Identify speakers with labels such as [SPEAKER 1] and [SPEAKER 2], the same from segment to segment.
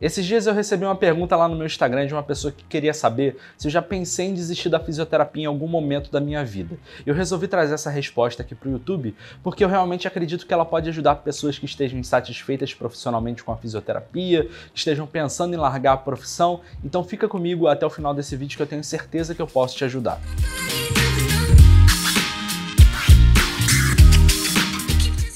[SPEAKER 1] Esses dias eu recebi uma pergunta lá no meu Instagram de uma pessoa que queria saber se eu já pensei em desistir da fisioterapia em algum momento da minha vida. Eu resolvi trazer essa resposta aqui para o YouTube porque eu realmente acredito que ela pode ajudar pessoas que estejam insatisfeitas profissionalmente com a fisioterapia, que estejam pensando em largar a profissão. Então fica comigo até o final desse vídeo que eu tenho certeza que eu posso te ajudar.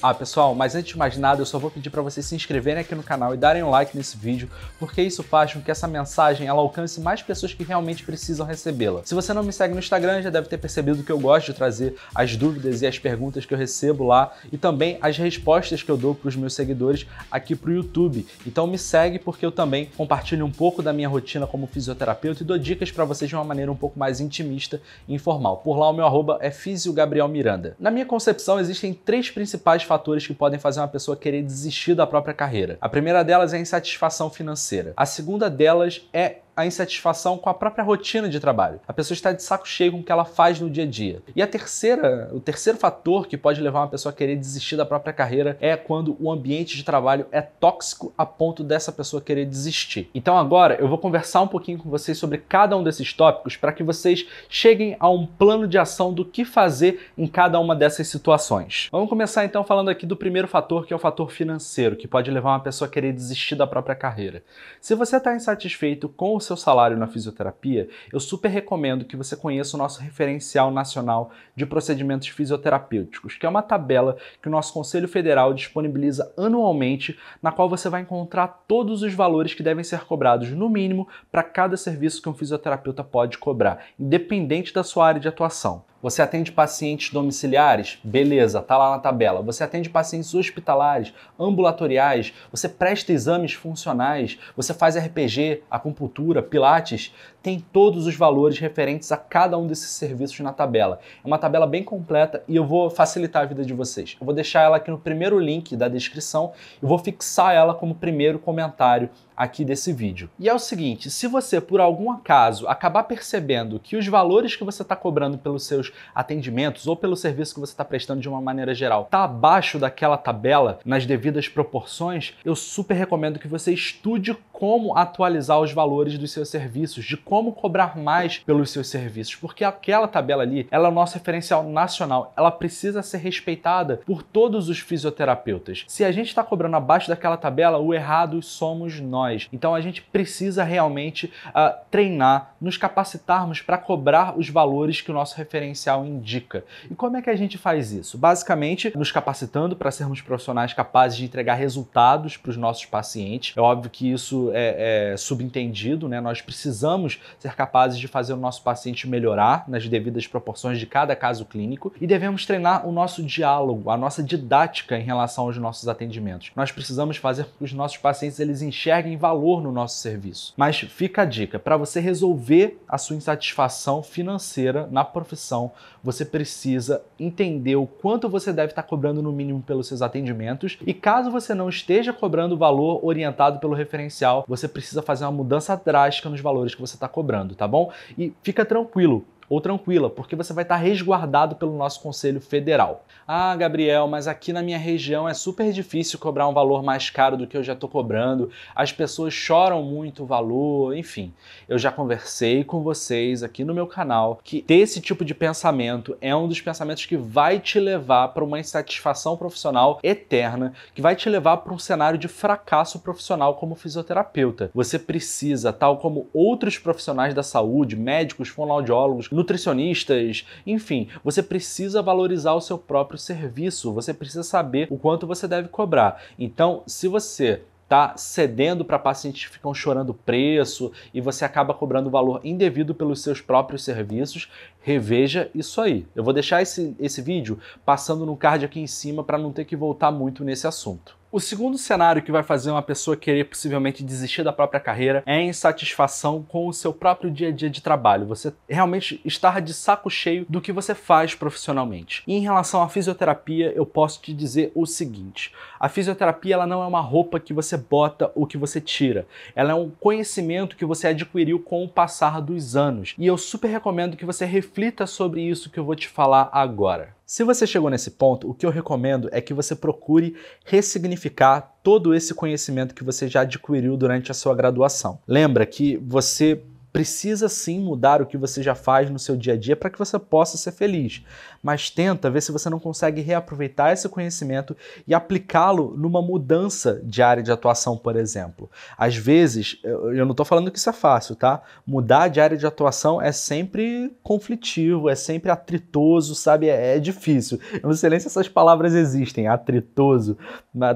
[SPEAKER 1] Ah, pessoal, mas antes de mais nada, eu só vou pedir para vocês se inscreverem aqui no canal e darem um like nesse vídeo, porque isso faz com que essa mensagem ela alcance mais pessoas que realmente precisam recebê-la. Se você não me segue no Instagram, já deve ter percebido que eu gosto de trazer as dúvidas e as perguntas que eu recebo lá e também as respostas que eu dou para os meus seguidores aqui para o YouTube. Então me segue porque eu também compartilho um pouco da minha rotina como fisioterapeuta e dou dicas para vocês de uma maneira um pouco mais intimista e informal. Por lá o meu arroba é fisiogabrielmiranda. Na minha concepção, existem três principais fatores que podem fazer uma pessoa querer desistir da própria carreira. A primeira delas é a insatisfação financeira. A segunda delas é a insatisfação com a própria rotina de trabalho. A pessoa está de saco cheio com o que ela faz no dia a dia. E a terceira, o terceiro fator que pode levar uma pessoa a querer desistir da própria carreira é quando o ambiente de trabalho é tóxico a ponto dessa pessoa querer desistir. Então agora eu vou conversar um pouquinho com vocês sobre cada um desses tópicos para que vocês cheguem a um plano de ação do que fazer em cada uma dessas situações. Vamos começar então falando aqui do primeiro fator, que é o fator financeiro, que pode levar uma pessoa a querer desistir da própria carreira. Se você está insatisfeito com o seu salário na fisioterapia, eu super recomendo que você conheça o nosso referencial nacional de procedimentos fisioterapêuticos, que é uma tabela que o nosso Conselho Federal disponibiliza anualmente, na qual você vai encontrar todos os valores que devem ser cobrados no mínimo para cada serviço que um fisioterapeuta pode cobrar, independente da sua área de atuação. Você atende pacientes domiciliares? Beleza, tá lá na tabela. Você atende pacientes hospitalares, ambulatoriais, você presta exames funcionais, você faz RPG, acupuntura, pilates, tem todos os valores referentes a cada um desses serviços na tabela. É uma tabela bem completa e eu vou facilitar a vida de vocês. Eu vou deixar ela aqui no primeiro link da descrição e vou fixar ela como primeiro comentário aqui desse vídeo. E é o seguinte, se você por algum acaso acabar percebendo que os valores que você está cobrando pelos seus atendimentos ou pelo serviço que você está prestando de uma maneira geral está abaixo daquela tabela, nas devidas proporções, eu super recomendo que você estude como atualizar os valores dos seus serviços, de como cobrar mais pelos seus serviços, porque aquela tabela ali, ela é o nosso referencial nacional, ela precisa ser respeitada por todos os fisioterapeutas. Se a gente está cobrando abaixo daquela tabela, o errado somos nós. Então a gente precisa realmente uh, treinar, nos capacitarmos para cobrar os valores que o nosso referencial indica. E como é que a gente faz isso? Basicamente, nos capacitando para sermos profissionais capazes de entregar resultados para os nossos pacientes. É óbvio que isso é, é, subentendido, né? Nós precisamos ser capazes de fazer o nosso paciente melhorar nas devidas proporções de cada caso clínico e devemos treinar o nosso diálogo, a nossa didática em relação aos nossos atendimentos. Nós precisamos fazer com que os nossos pacientes eles enxerguem valor no nosso serviço. Mas fica a dica, para você resolver a sua insatisfação financeira na profissão, você precisa entender o quanto você deve estar cobrando no mínimo pelos seus atendimentos e caso você não esteja cobrando o valor orientado pelo referencial você precisa fazer uma mudança drástica nos valores que você está cobrando, tá bom? E fica tranquilo, ou tranquila, porque você vai estar resguardado pelo nosso Conselho Federal. Ah, Gabriel, mas aqui na minha região é super difícil cobrar um valor mais caro do que eu já estou cobrando, as pessoas choram muito o valor, enfim. Eu já conversei com vocês aqui no meu canal que ter esse tipo de pensamento é um dos pensamentos que vai te levar para uma insatisfação profissional eterna, que vai te levar para um cenário de fracasso profissional como fisioterapeuta. Você precisa, tal como outros profissionais da saúde, médicos, fonoaudiólogos, nutricionistas, enfim, você precisa valorizar o seu próprio serviço, você precisa saber o quanto você deve cobrar. Então, se você tá cedendo para pacientes que ficam chorando preço e você acaba cobrando valor indevido pelos seus próprios serviços, reveja isso aí. Eu vou deixar esse, esse vídeo passando no card aqui em cima para não ter que voltar muito nesse assunto. O segundo cenário que vai fazer uma pessoa querer possivelmente desistir da própria carreira é a insatisfação com o seu próprio dia a dia de trabalho. Você realmente estar de saco cheio do que você faz profissionalmente. E em relação à fisioterapia, eu posso te dizer o seguinte: a fisioterapia ela não é uma roupa que você bota ou que você tira. Ela é um conhecimento que você adquiriu com o passar dos anos. E eu super recomendo que você reflita sobre isso que eu vou te falar agora. Se você chegou nesse ponto, o que eu recomendo é que você procure ressignificar todo esse conhecimento que você já adquiriu durante a sua graduação. Lembra que você precisa sim mudar o que você já faz no seu dia a dia para que você possa ser feliz, mas tenta ver se você não consegue reaproveitar esse conhecimento e aplicá-lo numa mudança de área de atuação, por exemplo. Às vezes, eu não estou falando que isso é fácil, tá? Mudar de área de atuação é sempre conflitivo, é sempre atritoso, sabe? É, é difícil. Eu não sei nem se essas palavras existem, atritoso,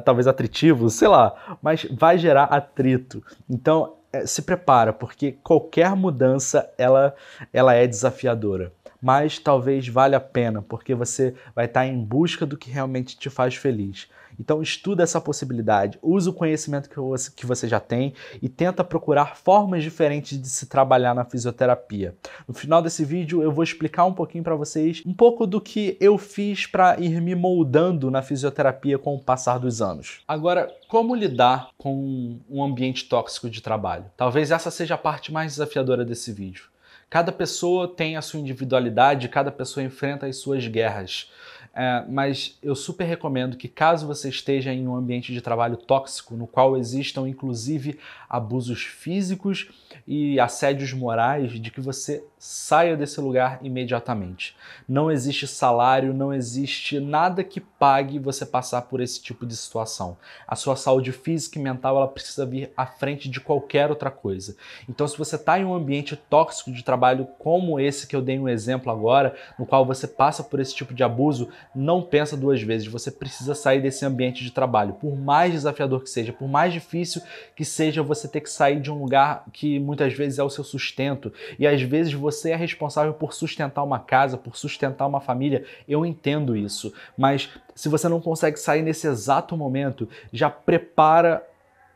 [SPEAKER 1] talvez atritivo, sei lá, mas vai gerar atrito. Então, é, se prepara, porque qualquer mudança ela, ela é desafiadora. Mas talvez valha a pena, porque você vai estar tá em busca do que realmente te faz feliz. Então estuda essa possibilidade, usa o conhecimento que você já tem e tenta procurar formas diferentes de se trabalhar na fisioterapia. No final desse vídeo eu vou explicar um pouquinho para vocês um pouco do que eu fiz para ir me moldando na fisioterapia com o passar dos anos. Agora, como lidar com um ambiente tóxico de trabalho? Talvez essa seja a parte mais desafiadora desse vídeo. Cada pessoa tem a sua individualidade, cada pessoa enfrenta as suas guerras. É, mas eu super recomendo que, caso você esteja em um ambiente de trabalho tóxico, no qual existam inclusive abusos físicos e assédios morais, de que você saia desse lugar imediatamente. Não existe salário, não existe nada que pague você passar por esse tipo de situação. A sua saúde física e mental ela precisa vir à frente de qualquer outra coisa. Então, se você está em um ambiente tóxico de trabalho como esse que eu dei um exemplo agora, no qual você passa por esse tipo de abuso, não pensa duas vezes. Você precisa sair desse ambiente de trabalho. Por mais desafiador que seja, por mais difícil que seja você ter que sair de um lugar que muitas vezes é o seu sustento e às vezes você é responsável por sustentar uma casa, por sustentar uma família. Eu entendo isso, mas se você não consegue sair nesse exato momento, já prepara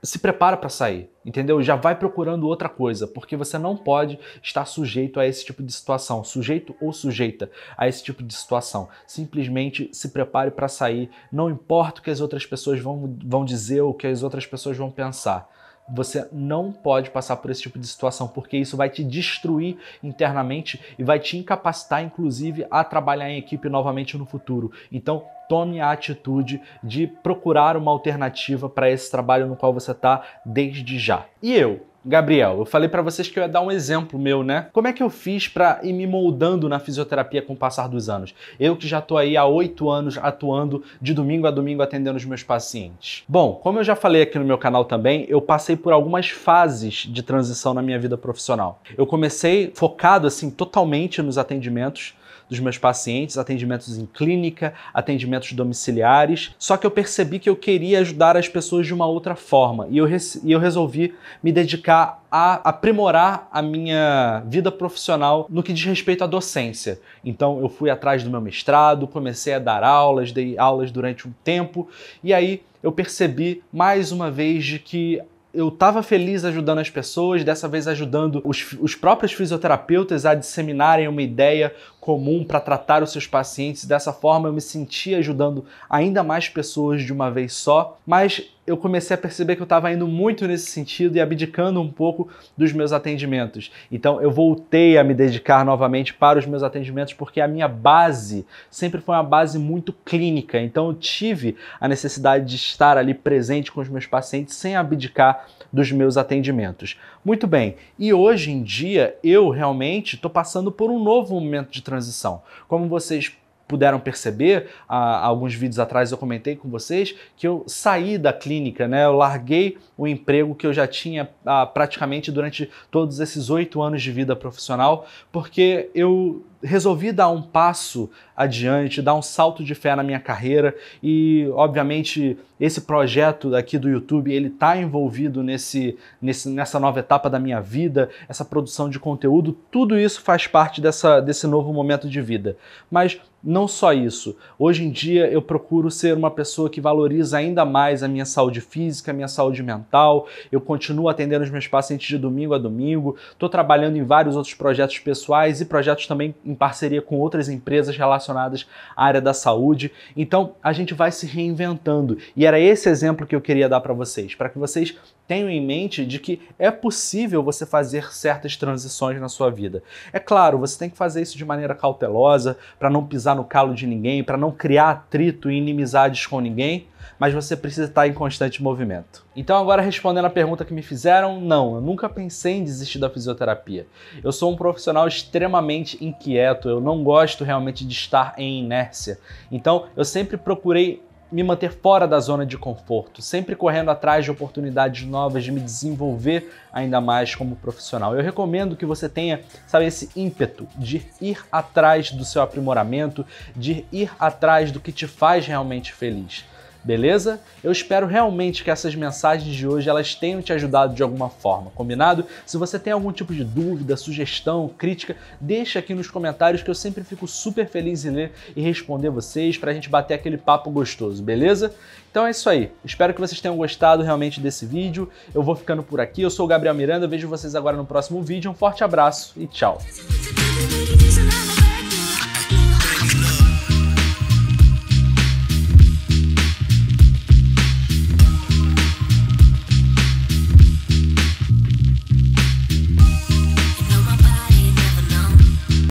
[SPEAKER 1] se prepara para sair, entendeu? Já vai procurando outra coisa, porque você não pode estar sujeito a esse tipo de situação, sujeito ou sujeita a esse tipo de situação. Simplesmente se prepare para sair, não importa o que as outras pessoas vão, vão dizer ou o que as outras pessoas vão pensar. Você não pode passar por esse tipo de situação, porque isso vai te destruir internamente e vai te incapacitar, inclusive, a trabalhar em equipe novamente no futuro. Então, tome a atitude de procurar uma alternativa para esse trabalho no qual você está desde já. E eu, Gabriel, eu falei para vocês que eu ia dar um exemplo meu, né? Como é que eu fiz para ir me moldando na fisioterapia com o passar dos anos? Eu que já tô aí há oito anos atuando de domingo a domingo atendendo os meus pacientes. Bom, como eu já falei aqui no meu canal também, eu passei por algumas fases de transição na minha vida profissional. Eu comecei focado assim totalmente nos atendimentos dos meus pacientes, atendimentos em clínica, atendimentos domiciliares. Só que eu percebi que eu queria ajudar as pessoas de uma outra forma e eu, e eu resolvi me dedicar a aprimorar a minha vida profissional no que diz respeito à docência. Então eu fui atrás do meu mestrado, comecei a dar aulas, dei aulas durante um tempo e aí eu percebi mais uma vez de que eu estava feliz ajudando as pessoas, dessa vez ajudando os, os próprios fisioterapeutas a disseminarem uma ideia comum para tratar os seus pacientes. Dessa forma, eu me sentia ajudando ainda mais pessoas de uma vez só. Mas eu comecei a perceber que eu estava indo muito nesse sentido e abdicando um pouco dos meus atendimentos. Então eu voltei a me dedicar novamente para os meus atendimentos porque a minha base sempre foi uma base muito clínica. Então eu tive a necessidade de estar ali presente com os meus pacientes sem abdicar dos meus atendimentos. Muito bem. E hoje em dia eu realmente estou passando por um novo momento de transição. Como vocês puderam perceber, há, alguns vídeos atrás eu comentei com vocês que eu saí da clínica, né? Eu larguei o emprego que eu já tinha ah, praticamente durante todos esses oito anos de vida profissional, porque eu resolvi dar um passo adiante, dar um salto de fé na minha carreira e, obviamente, esse projeto aqui do YouTube, ele está envolvido nesse, nesse, nessa nova etapa da minha vida, essa produção de conteúdo, tudo isso faz parte dessa, desse novo momento de vida. Mas não só isso. Hoje em dia eu procuro ser uma pessoa que valoriza ainda mais a minha saúde física, a minha saúde mental. Eu continuo atendendo os meus pacientes de domingo a domingo. Estou trabalhando em vários outros projetos pessoais e projetos também em parceria com outras empresas relacionadas à área da saúde. Então, a gente vai se reinventando. E era esse exemplo que eu queria dar para vocês, para que vocês tenham em mente de que é possível você fazer certas transições na sua vida. É claro, você tem que fazer isso de maneira cautelosa, para não pisar no calo de ninguém, para não criar atrito e inimizades com ninguém mas você precisa estar em constante movimento. Então, agora respondendo a pergunta que me fizeram, não, eu nunca pensei em desistir da fisioterapia. Eu sou um profissional extremamente inquieto, eu não gosto realmente de estar em inércia. Então, eu sempre procurei me manter fora da zona de conforto, sempre correndo atrás de oportunidades novas, de me desenvolver ainda mais como profissional. Eu recomendo que você tenha, sabe, esse ímpeto de ir atrás do seu aprimoramento, de ir atrás do que te faz realmente feliz beleza? Eu espero realmente que essas mensagens de hoje elas tenham te ajudado de alguma forma, combinado? Se você tem algum tipo de dúvida, sugestão, crítica, deixa aqui nos comentários que eu sempre fico super feliz em ler e responder vocês para a gente bater aquele papo gostoso, beleza? Então é isso aí. Espero que vocês tenham gostado realmente desse vídeo. Eu vou ficando por aqui. Eu sou o Gabriel Miranda, vejo vocês agora no próximo vídeo. Um forte abraço e tchau.